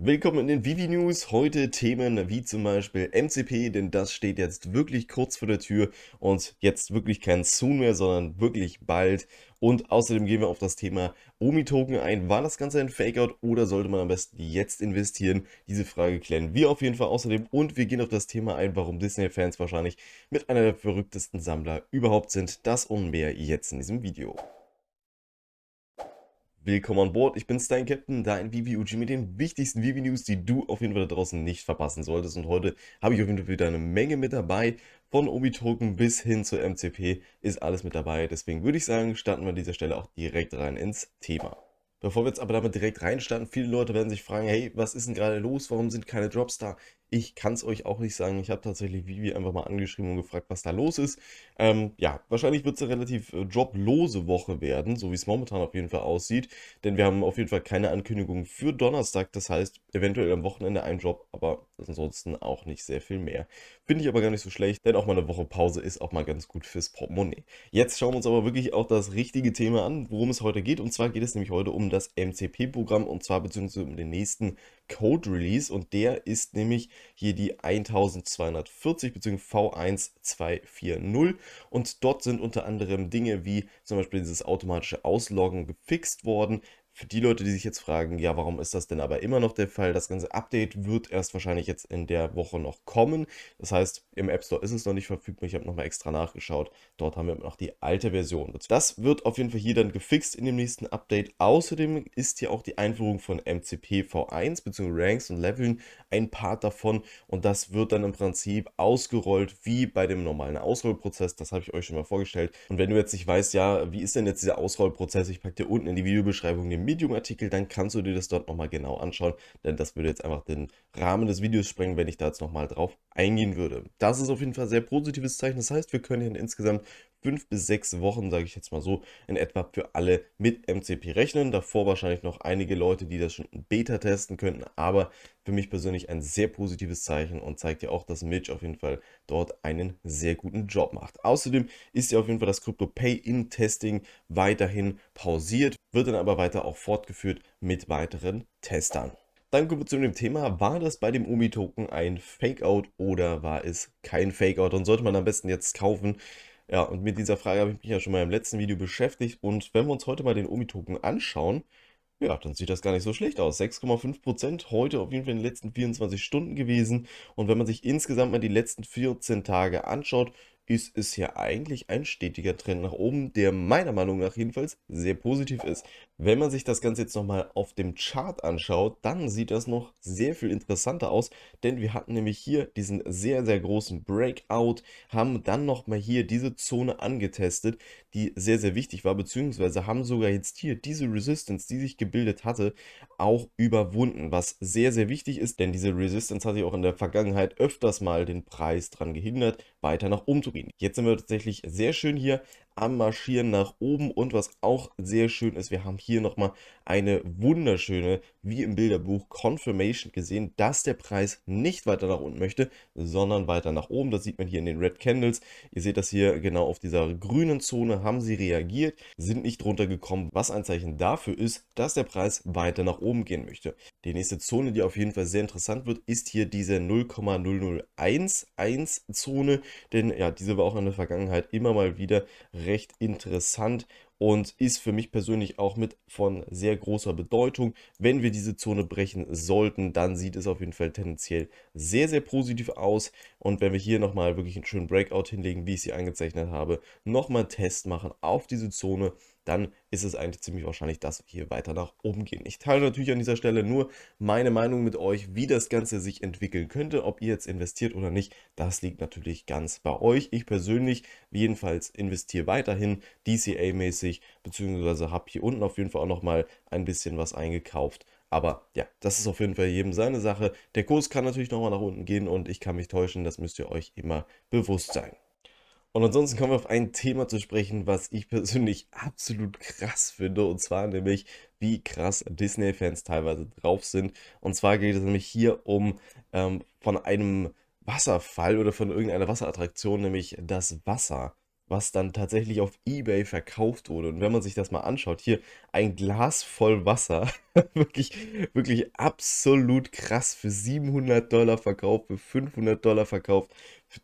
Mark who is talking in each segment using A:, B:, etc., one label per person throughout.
A: Willkommen in den Vivi News. Heute Themen wie zum Beispiel MCP, denn das steht jetzt wirklich kurz vor der Tür und jetzt wirklich kein Soon mehr, sondern wirklich bald. Und außerdem gehen wir auf das Thema Omi-Token ein. War das Ganze ein Fakeout oder sollte man am besten jetzt investieren? Diese Frage klären wir auf jeden Fall außerdem und wir gehen auf das Thema ein, warum Disney-Fans wahrscheinlich mit einer der verrücktesten Sammler überhaupt sind. Das und mehr jetzt in diesem Video. Willkommen an Bord, ich bin Stein Captain, dein in VVUG mit den wichtigsten VV-News, die du auf jeden Fall da draußen nicht verpassen solltest. Und heute habe ich auf jeden Fall wieder eine Menge mit dabei. Von Obi-Token bis hin zur MCP ist alles mit dabei. Deswegen würde ich sagen, starten wir an dieser Stelle auch direkt rein ins Thema. Bevor wir jetzt aber damit direkt reinstarten, viele Leute werden sich fragen, hey, was ist denn gerade los? Warum sind keine Drops da? Ich kann es euch auch nicht sagen. Ich habe tatsächlich Vivi einfach mal angeschrieben und gefragt, was da los ist. Ähm, ja, wahrscheinlich wird es eine relativ äh, joblose Woche werden, so wie es momentan auf jeden Fall aussieht. Denn wir haben auf jeden Fall keine Ankündigung für Donnerstag. Das heißt, eventuell am Wochenende ein Job, aber ansonsten auch nicht sehr viel mehr. Finde ich aber gar nicht so schlecht, denn auch mal eine Woche Pause ist auch mal ganz gut fürs Portemonnaie. Jetzt schauen wir uns aber wirklich auch das richtige Thema an, worum es heute geht. Und zwar geht es nämlich heute um das MCP-Programm und zwar beziehungsweise um den nächsten Code-Release. Und der ist nämlich hier die 1240 bzw. V1240 und dort sind unter anderem Dinge wie zum Beispiel dieses automatische Ausloggen gefixt worden, für die Leute, die sich jetzt fragen, ja, warum ist das denn aber immer noch der Fall? Das ganze Update wird erst wahrscheinlich jetzt in der Woche noch kommen. Das heißt, im App Store ist es noch nicht verfügbar. Ich habe nochmal extra nachgeschaut. Dort haben wir noch die alte Version. Das wird auf jeden Fall hier dann gefixt in dem nächsten Update. Außerdem ist hier auch die Einführung von MCP V1 bzw. Ranks und Leveln ein Part davon. Und das wird dann im Prinzip ausgerollt wie bei dem normalen Ausrollprozess. Das habe ich euch schon mal vorgestellt. Und wenn du jetzt nicht weißt, ja, wie ist denn jetzt dieser Ausrollprozess? Ich packe dir unten in die Videobeschreibung den Medium-Artikel, dann kannst du dir das dort nochmal genau anschauen, denn das würde jetzt einfach den Rahmen des Videos sprengen, wenn ich da jetzt nochmal drauf eingehen würde. Das ist auf jeden Fall ein sehr positives Zeichen, das heißt, wir können hier in insgesamt fünf bis sechs Wochen, sage ich jetzt mal so, in etwa für alle mit MCP rechnen. Davor wahrscheinlich noch einige Leute, die das schon in Beta testen könnten, aber für mich persönlich ein sehr positives Zeichen und zeigt ja auch, dass Mitch auf jeden Fall dort einen sehr guten Job macht. Außerdem ist ja auf jeden Fall das Crypto Pay in Testing weiterhin pausiert wird dann aber weiter auch fortgeführt mit weiteren Testern. Dann kommen wir zu dem Thema, war das bei dem UMI-Token ein Fakeout oder war es kein Fakeout und sollte man am besten jetzt kaufen? Ja, und mit dieser Frage habe ich mich ja schon mal im letzten Video beschäftigt und wenn wir uns heute mal den UMI-Token anschauen, ja, dann sieht das gar nicht so schlecht aus. 6,5% heute auf jeden Fall in den letzten 24 Stunden gewesen. Und wenn man sich insgesamt mal die letzten 14 Tage anschaut, ist es ja eigentlich ein stetiger Trend nach oben, der meiner Meinung nach jedenfalls sehr positiv ist. Wenn man sich das Ganze jetzt nochmal auf dem Chart anschaut, dann sieht das noch sehr viel interessanter aus, denn wir hatten nämlich hier diesen sehr, sehr großen Breakout, haben dann nochmal hier diese Zone angetestet, die sehr, sehr wichtig war, beziehungsweise haben sogar jetzt hier diese Resistance, die sich gebildet hatte, auch überwunden, was sehr, sehr wichtig ist, denn diese Resistance hat sich auch in der Vergangenheit öfters mal den Preis daran gehindert, weiter nach oben zu gehen. Jetzt sind wir tatsächlich sehr schön hier am Marschieren nach oben. Und was auch sehr schön ist, wir haben hier nochmal eine wunderschöne, wie im Bilderbuch, Confirmation gesehen, dass der Preis nicht weiter nach unten möchte, sondern weiter nach oben. Das sieht man hier in den Red Candles. Ihr seht das hier genau auf dieser grünen Zone, haben sie reagiert, sind nicht runtergekommen, was ein Zeichen dafür ist, dass der Preis weiter nach oben gehen möchte. Die nächste Zone, die auf jeden Fall sehr interessant wird, ist hier diese 0,0011 Zone, denn ja, diese war auch in der Vergangenheit immer mal wieder recht interessant und ist für mich persönlich auch mit von sehr großer Bedeutung. Wenn wir diese Zone brechen sollten, dann sieht es auf jeden Fall tendenziell sehr, sehr positiv aus. Und wenn wir hier nochmal wirklich einen schönen Breakout hinlegen, wie ich sie angezeichnet habe, nochmal einen Test machen auf diese Zone, dann ist es eigentlich ziemlich wahrscheinlich, dass wir hier weiter nach oben gehen. Ich teile natürlich an dieser Stelle nur meine Meinung mit euch, wie das Ganze sich entwickeln könnte, ob ihr jetzt investiert oder nicht. Das liegt natürlich ganz bei euch. Ich persönlich jedenfalls investiere weiterhin DCA-mäßig, beziehungsweise habe hier unten auf jeden Fall auch nochmal ein bisschen was eingekauft. Aber ja, das ist auf jeden Fall jedem seine Sache. Der Kurs kann natürlich nochmal nach unten gehen und ich kann mich täuschen, das müsst ihr euch immer bewusst sein. Und ansonsten kommen wir auf ein Thema zu sprechen, was ich persönlich absolut krass finde, und zwar nämlich, wie krass Disney-Fans teilweise drauf sind. Und zwar geht es nämlich hier um ähm, von einem Wasserfall oder von irgendeiner Wasserattraktion, nämlich das Wasser, was dann tatsächlich auf Ebay verkauft wurde. Und wenn man sich das mal anschaut, hier ein Glas voll Wasser, wirklich, wirklich absolut krass, für 700 Dollar verkauft, für 500 Dollar verkauft,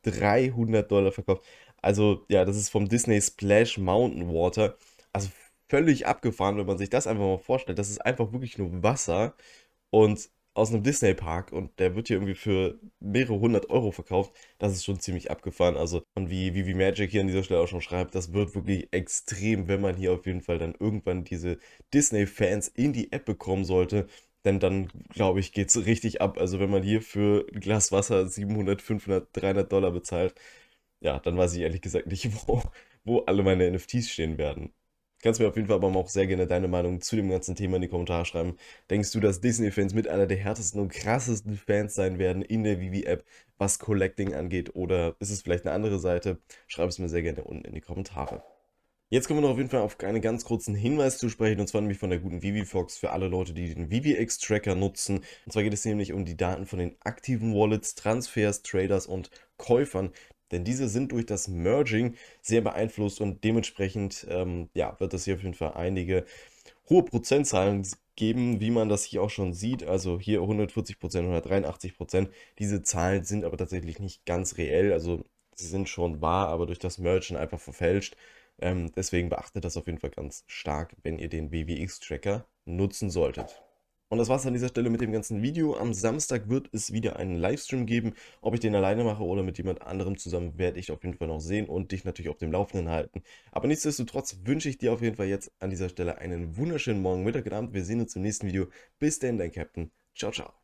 A: für 300 Dollar verkauft. Also ja, das ist vom Disney Splash Mountain Water. Also völlig abgefahren, wenn man sich das einfach mal vorstellt. Das ist einfach wirklich nur Wasser und aus einem Disney Park und der wird hier irgendwie für mehrere hundert Euro verkauft. Das ist schon ziemlich abgefahren. Also und wie Vivi Magic hier an dieser Stelle auch schon schreibt, das wird wirklich extrem, wenn man hier auf jeden Fall dann irgendwann diese Disney Fans in die App bekommen sollte. Denn dann, glaube ich, geht es richtig ab. Also wenn man hier für ein Glas Wasser 700, 500, 300 Dollar bezahlt, ja, dann weiß ich ehrlich gesagt nicht, wo, wo alle meine NFTs stehen werden. Kannst mir auf jeden Fall aber auch sehr gerne deine Meinung zu dem ganzen Thema in die Kommentare schreiben. Denkst du, dass Disney-Fans mit einer der härtesten und krassesten Fans sein werden in der Vivi-App, was Collecting angeht? Oder ist es vielleicht eine andere Seite? Schreib es mir sehr gerne unten in die Kommentare. Jetzt kommen wir noch auf jeden Fall auf einen ganz kurzen Hinweis zu sprechen, und zwar nämlich von der guten ViviFox für alle Leute, die den ViviX-Tracker nutzen. Und zwar geht es nämlich um die Daten von den aktiven Wallets, Transfers, Traders und Käufern, denn diese sind durch das Merging sehr beeinflusst und dementsprechend ähm, ja, wird es hier auf jeden Fall einige hohe Prozentzahlen geben, wie man das hier auch schon sieht. Also hier 140 183 Diese Zahlen sind aber tatsächlich nicht ganz reell, also sie sind schon wahr, aber durch das Mergen einfach verfälscht. Ähm, deswegen beachtet das auf jeden Fall ganz stark, wenn ihr den WWX-Tracker nutzen solltet. Und das war's an dieser Stelle mit dem ganzen Video. Am Samstag wird es wieder einen Livestream geben. Ob ich den alleine mache oder mit jemand anderem zusammen, werde ich auf jeden Fall noch sehen und dich natürlich auf dem Laufenden halten. Aber nichtsdestotrotz wünsche ich dir auf jeden Fall jetzt an dieser Stelle einen wunderschönen Morgen, Mittag und Abend. Wir sehen uns im nächsten Video. Bis dann, dein Captain. Ciao, ciao.